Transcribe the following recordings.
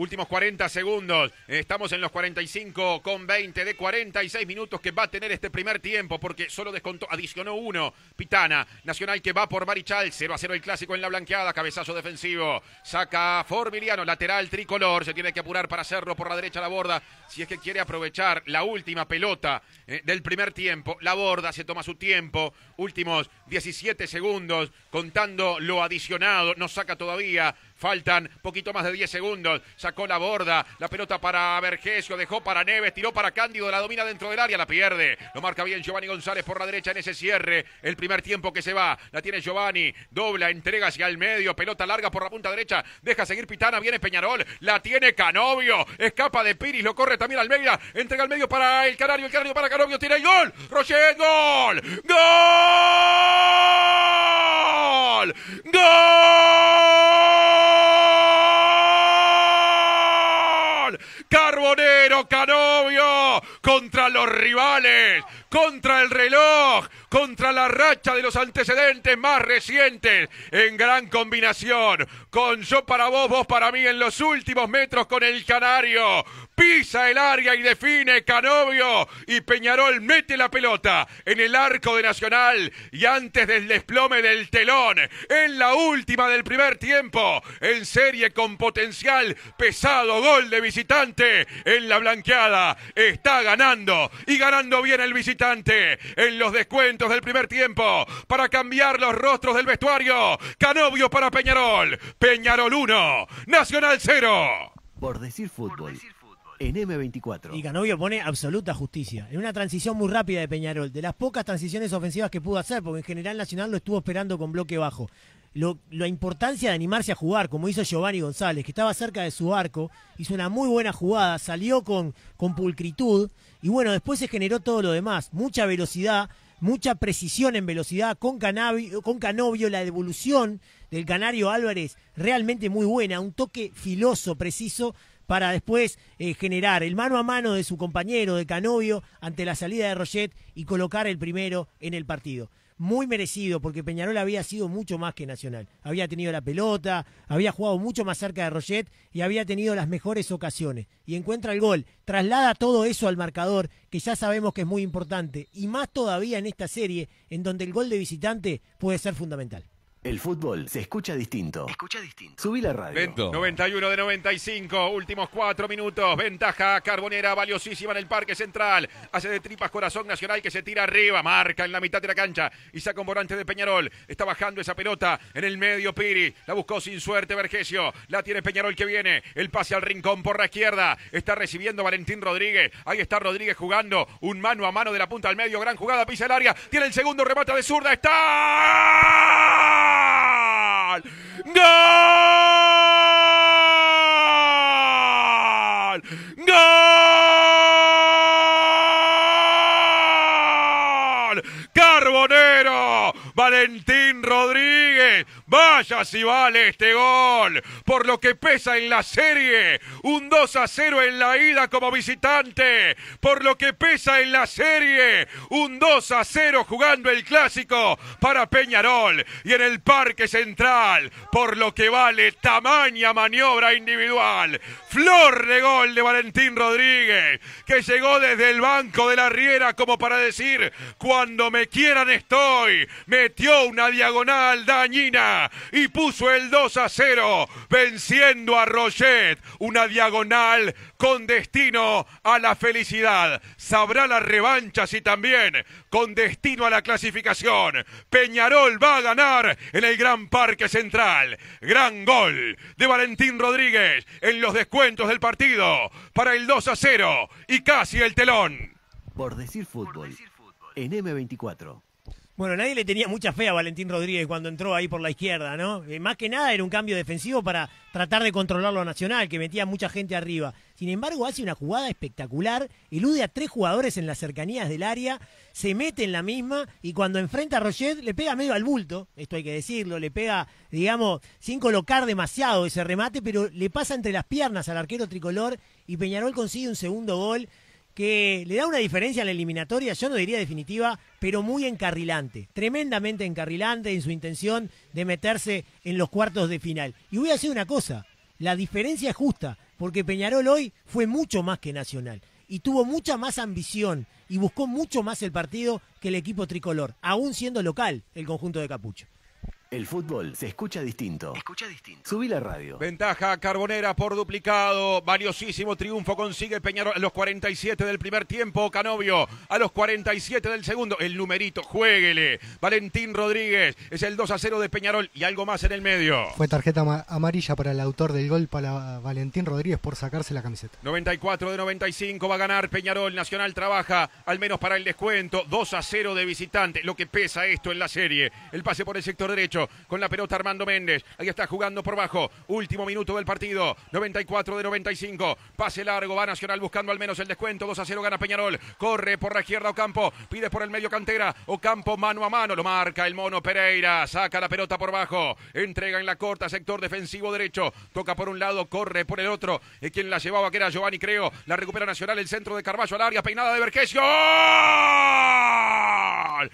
últimos 40 segundos. Estamos en los 45 con 20 de 46 minutos que va a tener este primer tiempo porque solo descontó, adicionó uno. Pitana, Nacional que va por Marichal, va a hacer el clásico en la blanqueada, cabezazo defensivo. Saca Formiliano, lateral tricolor, se tiene que apurar para hacerlo por la derecha la borda. Si es que quiere aprovechar la última pelota eh, del primer tiempo, la borda se toma su tiempo. Últimos 17 segundos, contando lo adicionado, no saca todavía Faltan poquito más de 10 segundos. Sacó la borda. La pelota para Vergesio. Dejó para Neves. Tiró para Cándido. La domina dentro del área. La pierde. Lo marca bien Giovanni González por la derecha en ese cierre. El primer tiempo que se va. La tiene Giovanni. Dobla. Entrega hacia el medio. Pelota larga por la punta derecha. Deja seguir Pitana. Viene Peñarol. La tiene Canovio. Escapa de Piris. Lo corre también Almeida. Entrega al medio para el Canario. El Canario para Canovio. Tira gol. Roche, Gol. Gol. Gol. Carbonero Canovio contra los rivales, contra el reloj, contra la racha de los antecedentes más recientes en gran combinación. Con yo para vos, vos para mí en los últimos metros con el Canario. Pisa el área y define Canovio y Peñarol mete la pelota en el arco de Nacional y antes del desplome del telón en la última del primer tiempo en serie con potencial pesado gol de visitante visitante en la blanqueada está ganando y ganando bien el visitante en los descuentos del primer tiempo para cambiar los rostros del vestuario. Canovio para Peñarol, Peñarol 1, Nacional 0. Por decir fútbol. En M24. Y Canovio pone absoluta justicia. En una transición muy rápida de Peñarol. De las pocas transiciones ofensivas que pudo hacer, porque en general Nacional lo estuvo esperando con bloque bajo lo, la importancia de animarse a jugar, como hizo Giovanni González, que estaba cerca de su arco, hizo una muy buena jugada, salió con, pulcritud y bueno, después se generó todo lo demás, mucha velocidad, mucha precisión en velocidad, con, Canovio, la devolución del Canario Álvarez realmente muy buena, un toque filoso, preciso, para después eh, generar el mano a mano de su compañero, de Canovio, ante la salida de Roget y colocar el primero en el partido muy merecido, porque Peñarol había sido mucho más que Nacional. Había tenido la pelota, había jugado mucho más cerca de Roget y había tenido las mejores ocasiones. Y encuentra el gol, traslada todo eso al marcador, que ya sabemos que es muy importante, y más todavía en esta serie, en donde el gol de visitante puede ser fundamental. El fútbol se escucha distinto. Escucha distinto. Subí la radio. 91 de 95, últimos cuatro minutos. Ventaja carbonera valiosísima en el Parque Central. Hace de tripas Corazón Nacional que se tira arriba. Marca en la mitad de la cancha. Y saca un volante de Peñarol. Está bajando esa pelota en el medio Piri. La buscó sin suerte Vergesio. La tiene Peñarol que viene. El pase al rincón por la izquierda. Está recibiendo Valentín Rodríguez. Ahí está Rodríguez jugando. Un mano a mano de la punta al medio. Gran jugada. Pisa el área. Tiene el segundo remate de zurda. Está. ¡Gol! ¡Gol! ¡Carbonero! Valentín Rodríguez Vaya si vale este gol. Por lo que pesa en la serie. Un 2 a 0 en la ida como visitante. Por lo que pesa en la serie. Un 2 a 0 jugando el clásico para Peñarol. Y en el Parque Central. Por lo que vale tamaña maniobra individual. Flor de gol de Valentín Rodríguez. Que llegó desde el banco de la Riera como para decir, cuando me quieran estoy. Metió una diagonal dañina y puso el 2 a 0, venciendo a Roget. Una diagonal con destino a la felicidad. Sabrá la revancha y también con destino a la clasificación. Peñarol va a ganar en el Gran Parque Central. Gran gol de Valentín Rodríguez en los descuentos del partido para el 2 a 0 y casi el telón. Por decir fútbol. en M24. Bueno, nadie le tenía mucha fe a Valentín Rodríguez cuando entró ahí por la izquierda, ¿no? Eh, más que nada era un cambio defensivo para tratar de controlar lo Nacional, que metía mucha gente arriba. Sin embargo, hace una jugada espectacular, elude a tres jugadores en las cercanías del área, se mete en la misma y cuando enfrenta a Roger le pega medio al bulto, esto hay que decirlo, le pega, digamos, sin colocar demasiado ese remate, pero le pasa entre las piernas al arquero tricolor y Peñarol consigue un segundo gol que le da una diferencia a la eliminatoria, yo no diría definitiva, pero muy encarrilante, tremendamente encarrilante en su intención de meterse en los cuartos de final. Y voy a decir una cosa, la diferencia es justa, porque Peñarol hoy fue mucho más que Nacional y tuvo mucha más ambición y buscó mucho más el partido que el equipo tricolor, aún siendo local el conjunto de Capucho. El fútbol se escucha distinto. Escucha distinto. Subí la radio. Ventaja Carbonera por duplicado. Valiosísimo triunfo consigue Peñarol a los 47 del primer tiempo. Canovio a los 47 del segundo. El numerito, jueguele. Valentín Rodríguez es el 2 a 0 de Peñarol y algo más en el medio. Fue tarjeta amarilla para el autor del gol para Valentín Rodríguez por sacarse la camiseta. 94 de 95 va a ganar Peñarol. Nacional trabaja al menos para el descuento. 2 a 0 de visitante. Lo que pesa esto en la serie. El pase por el sector derecho. Con la pelota Armando Méndez. Ahí está jugando por bajo. Último minuto del partido. 94 de 95. Pase largo. Va Nacional buscando al menos el descuento. 2 a 0 gana Peñarol. Corre por la izquierda Ocampo. Pide por el medio cantera. Ocampo mano a mano. Lo marca el mono Pereira. Saca la pelota por bajo. Entrega en la corta. Sector defensivo derecho. Toca por un lado. Corre por el otro. Es quien la llevaba que era Giovanni Creo. La recupera Nacional. El centro de Carballo al área. Peinada de Bergesio. ¡Gol!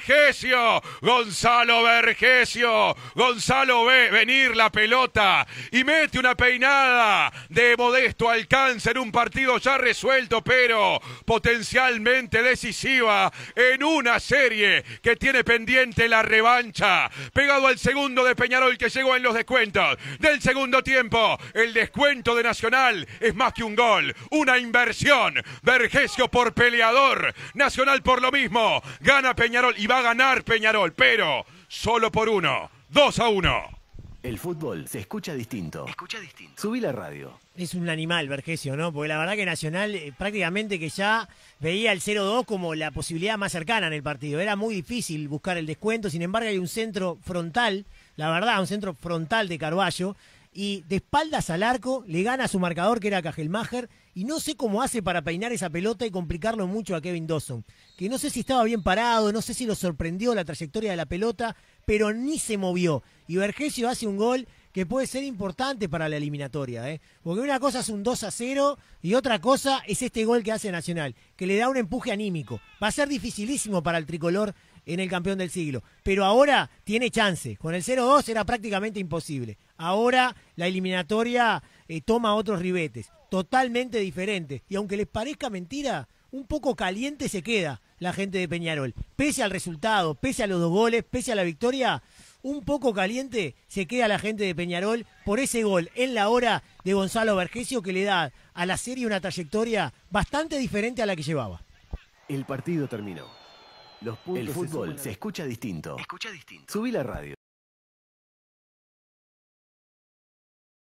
Vergesio, Gonzalo Vergesio, Gonzalo ve venir la pelota y mete una peinada de modesto alcance en un partido ya resuelto, pero potencialmente decisiva en una serie que tiene pendiente la revancha. Pegado al segundo de Peñarol que llegó en los descuentos del segundo tiempo. El descuento de Nacional es más que un gol, una inversión. Vergesio por peleador, Nacional por lo mismo. Gana Peñarol y va a ganar Peñarol, pero solo por uno. 2 a 1. El fútbol se escucha distinto. Escucha distinto. Subí la radio. Es un animal, Vergesio, ¿no? Porque la verdad que Nacional eh, prácticamente que ya veía el 0-2 como la posibilidad más cercana en el partido. Era muy difícil buscar el descuento, sin embargo hay un centro frontal, la verdad, un centro frontal de Carballo y de espaldas al arco le gana a su marcador que era Cajelmacher y no sé cómo hace para peinar esa pelota y complicarlo mucho a Kevin Dawson, que no sé si estaba bien parado, no sé si lo sorprendió la trayectoria de la pelota, pero ni se movió. Y Vergesio hace un gol que puede ser importante para la eliminatoria, ¿eh? porque una cosa es un 2 a 0 y otra cosa es este gol que hace Nacional, que le da un empuje anímico. Va a ser dificilísimo para el tricolor en el campeón del siglo. Pero ahora tiene chance. Con el 0-2 era prácticamente imposible. Ahora la eliminatoria eh, toma otros ribetes, totalmente diferentes. Y aunque les parezca mentira, un poco caliente se queda la gente de Peñarol. Pese al resultado, pese a los dos goles, pese a la victoria, un poco caliente se queda la gente de Peñarol por ese gol en la hora de Gonzalo Vergesio que le da a la serie una trayectoria bastante diferente a la que llevaba. El partido terminó el fútbol se, escucha distinto. Escucha distinto. Subí la radio.